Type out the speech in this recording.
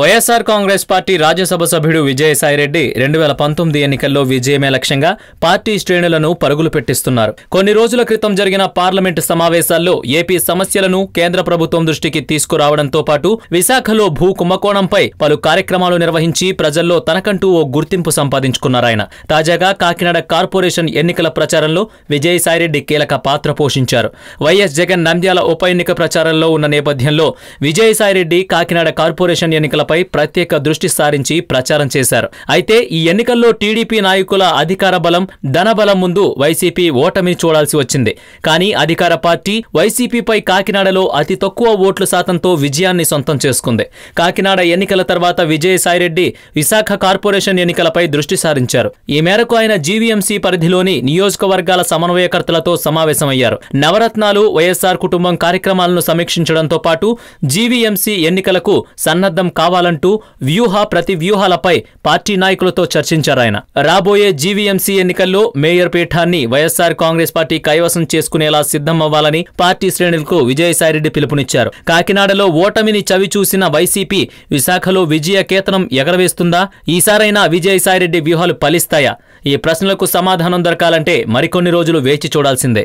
YSR Congress party Rajya Sabha సభ్యుడు విజయసాయిరెడ్డి రెండు వేల పంతొమ్మిది ఎన్నికల్లో విజయమే లక్ష్యంగా పార్టీ శ్రేణులను పరుగులు పెట్టిస్తున్నారు కొన్ని రోజుల క్రితం జరిగిన పార్లమెంటు సమావేశాల్లో ఏపీ సమస్యలను కేంద్ర ప్రభుత్వం దృష్టికి తీసుకురావడంతో పాటు విశాఖలో భూ కుంభకోణంపై పలు కార్యక్రమాలు నిర్వహించి ప్రజల్లో తనకంటూ ఓ గుర్తింపు సంపాదించుకున్నారాయన తాజాగా కాకినాడ కార్పొరేషన్ ఎన్నికల ప్రచారంలో విజయసాయిరెడ్డి కీలక పాత్ర పోషించారు వైఎస్ జగన్ నంద్యాల ఉప ఎన్నిక ప్రచారంలో ఉన్న నేపథ్యంలో విజయసాయిరెడ్డి కాకినాడ కార్పొరేషన్ ఎన్నికల ఎన్నికలపై ప్రత్యేక దృష్టి సారించి ప్రచారం చేశారు అయితే ఈ ఎన్నికల్లో టీడీపీ నాయకుల అధికార బలం ధనబలం ముందు వైసీపీ ఓటమిని చూడాల్సి వచ్చింది కానీ అధికార పార్టీ వైసీపీపై కాకినాడలో అతి తక్కువ ఓట్ల శాతంతో విజయాన్ని సొంతం చేసుకుంది కాకినాడ ఎన్నికల తర్వాత విజయసాయిరెడ్డి విశాఖ కార్పొరేషన్ ఎన్నికలపై దృష్టి సారించారు ఈ మేరకు ఆయన జీవీఎంసీ పరిధిలోని నియోజకవర్గాల సమన్వయకర్తలతో సమావేశమయ్యారు నవరత్నాలు వైఎస్సార్ కుటుంబం కార్యక్రమాలను సమీక్షించడంతో పాటు జీవీఎంసీ ఎన్నికలకు సన్నద్ధం కావాలి కావాలంటూ వ్యూహ ప్రతి వ్యూహాలపై పార్టీ నాయకులతో చర్చించారు ఆయన రాబోయే జీవీఎంసీ ఎన్నికల్లో మేయర్ పీఠాన్ని వైఎస్సార్ కాంగ్రెస్ పార్టీ కైవసం చేసుకునేలా సిద్ధమవ్వాలని పార్టీ శ్రేణులకు విజయసాయిరెడ్డి పిలుపునిచ్చారు కాకినాడలో ఓటమిని చవిచూసిన వైసీపీ విశాఖలో విజయ కేతనం ఎగరవేస్తుందా ఈసారైనా విజయసాయిరెడ్డి వ్యూహాలు ఫలిస్తాయా ఈ ప్రశ్నలకు సమాధానం దొరకాలంటే మరికొన్ని రోజులు వేచి చూడాల్సిందే